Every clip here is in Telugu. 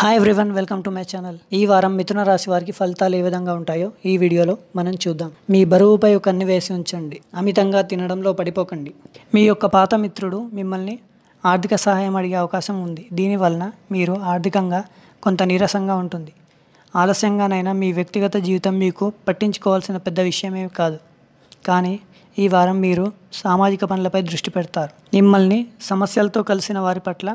hi everyone welcome to my channel ఈ వారం మిథున రాశి వారికి ఫలితాలు ఏ విధంగా ఉంటాయో ఈ వీడియోలో మనం చూద్దాం మీ బరువుపై ఒక అన్ని వేసి ఉంచండి అమితంగా తినడంలో పడిపోకండి మీ యొక్క పాత మిత్రుడు మిమ్మల్ని ఆర్థిక సహాయం అడిగే అవకాశం ఉంది దీనివలన మీరు ఆర్థికంగా కొంత నీరసంగా ఉంటుంది ఆలస్యంగానైనా మీ వ్యక్తిగత జీవితం మీకు పట్టించుకోవాల్సిన పెద్ద విషయమే కాదు కానీ ఈ వారం మీరు సామాజిక పనులపై దృష్టి పెడతారు మిమ్మల్ని సమస్యలతో కలిసిన వారి పట్ల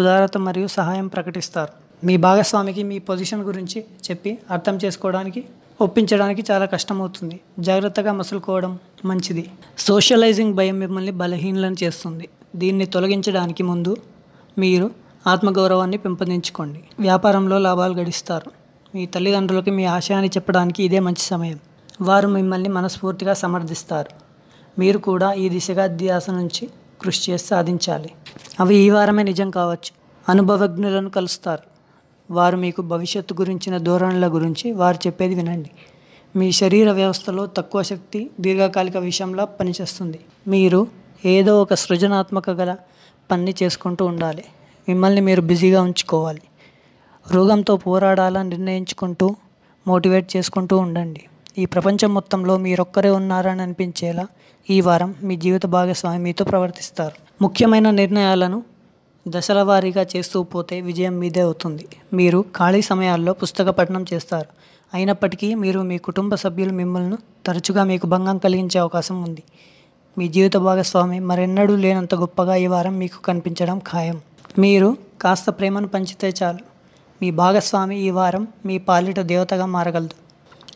ఉదారత మరియు సహాయం ప్రకటిస్తారు మీ భాగస్వామికి మీ పొజిషన్ గురించి చెప్పి అర్థం చేసుకోవడానికి ఒప్పించడానికి చాలా కష్టమవుతుంది జాగ్రత్తగా మసులుకోవడం మంచిది సోషలైజింగ్ భయం మిమ్మల్ని బలహీనలను చేస్తుంది దీన్ని తొలగించడానికి ముందు మీరు ఆత్మగౌరవాన్ని పెంపొందించుకోండి వ్యాపారంలో లాభాలు గడిస్తారు మీ తల్లిదండ్రులకి మీ ఆశయాన్ని చెప్పడానికి ఇదే మంచి సమయం వారు మిమ్మల్ని మనస్ఫూర్తిగా సమర్థిస్తారు మీరు కూడా ఈ దిశగా ధ్యాస నుంచి కృషి చేసి సాధించాలి అవి ఈ వారమే నిజం కావచ్చు అనుభవజ్ఞులను కలుస్తారు వారు మీకు భవిష్యత్తు గురించిన ధోరణుల గురించి వారు చెప్పేది వినండి మీ శరీర వ్యవస్థలో తక్కువ శక్తి దీర్ఘకాలిక విషయంలో పనిచేస్తుంది మీరు ఏదో ఒక సృజనాత్మక గల పని చేసుకుంటూ ఉండాలి మిమ్మల్ని మీరు బిజీగా ఉంచుకోవాలి రోగంతో పోరాడాలని నిర్ణయించుకుంటూ మోటివేట్ చేసుకుంటూ ఉండండి ఈ ప్రపంచం మొత్తంలో మీరొక్కరే ఉన్నారని అనిపించేలా ఈ వారం మీ జీవిత భాగస్వామి మీతో ప్రవర్తిస్తారు ముఖ్యమైన నిర్ణయాలను దశల వారీగా చేస్తూ పోతే విజయం మీదే అవుతుంది మీరు ఖాళీ సమయాల్లో పుస్తక పఠనం చేస్తారు అయినప్పటికీ మీరు మీ కుటుంబ సభ్యులు మిమ్మల్ని తరచుగా మీకు భంగం కలిగించే అవకాశం ఉంది మీ జీవిత భాగస్వామి మరెన్నడూ లేనంత గొప్పగా ఈ వారం మీకు కనిపించడం ఖాయం మీరు కాస్త ప్రేమను పంచితే చాలు మీ భాగస్వామి ఈ వారం మీ పాలిట దేవతగా మారగలదు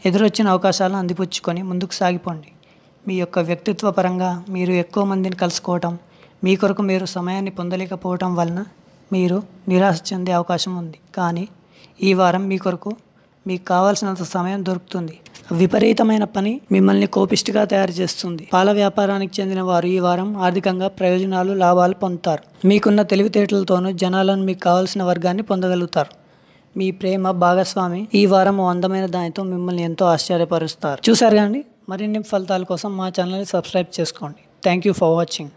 ఎదురొచ్చిన అవకాశాలను అందిపుచ్చుకొని ముందుకు సాగిపోండి మీ యొక్క వ్యక్తిత్వ పరంగా మీరు ఎక్కువ మందిని కలుసుకోవటం మీ కొరకు మీరు సమయాన్ని పొందలేకపోవటం వలన మీరు నిరాశ చెందే అవకాశం ఉంది కానీ ఈ వారం మీ కొరకు మీకు కావాల్సినంత సమయం దొరుకుతుంది విపరీతమైన పని మిమ్మల్ని కోపిష్టిగా తయారు చేస్తుంది పాల వ్యాపారానికి చెందిన వారు ఈ వారం ఆర్థికంగా ప్రయోజనాలు లాభాలు పొందుతారు మీకున్న తెలివితేటలతోనూ జనాలను మీకు కావాల్సిన వర్గాన్ని పొందగలుగుతారు మీ ప్రేమ భాగస్వామి ఈ వారం అందమైన దానితో మిమ్మల్ని ఎంతో ఆశ్చర్యపరుస్తారు చూసారు కానీ మరిన్ని ఫలితాల కోసం మా ఛానల్ని సబ్స్క్రైబ్ చేసుకోండి థ్యాంక్ యూ ఫర్ వాచింగ్